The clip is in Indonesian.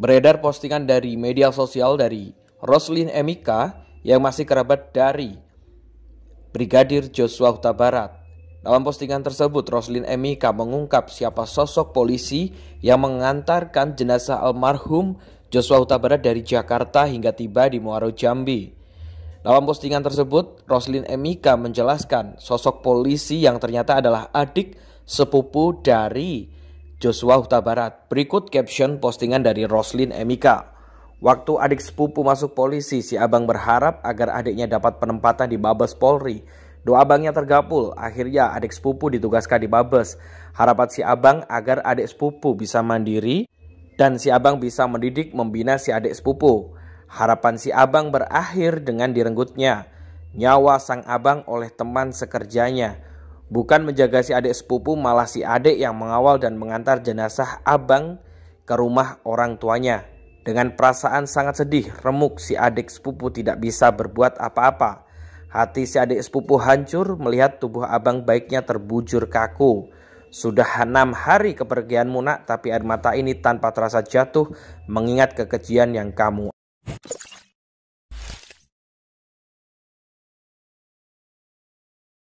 Beredar postingan dari media sosial dari Roslin Emika yang masih kerabat dari Brigadir Joshua Huta Barat. Dalam postingan tersebut, Roslin Emika mengungkap siapa sosok polisi yang mengantarkan jenazah almarhum Joshua Huta Barat dari Jakarta hingga tiba di Muaro Jambi. Dalam postingan tersebut, Roslin Emika menjelaskan sosok polisi yang ternyata adalah adik sepupu dari Joshua Huta Barat. Berikut caption postingan dari Roslin Emika. Waktu adik sepupu masuk polisi, si abang berharap agar adiknya dapat penempatan di Babes Polri. Doa abangnya tergapul. akhirnya adik sepupu ditugaskan di Babes. Harapan si abang agar adik sepupu bisa mandiri dan si abang bisa mendidik membina si adik sepupu. Harapan si abang berakhir dengan direnggutnya nyawa sang abang oleh teman sekerjanya. Bukan menjaga si adik sepupu, malah si adik yang mengawal dan mengantar jenazah abang ke rumah orang tuanya. Dengan perasaan sangat sedih, remuk si adik sepupu tidak bisa berbuat apa-apa. Hati si adik sepupu hancur melihat tubuh abang baiknya terbujur kaku. Sudah enam hari kepergian munak, tapi air mata ini tanpa terasa jatuh mengingat kekejian yang kamu.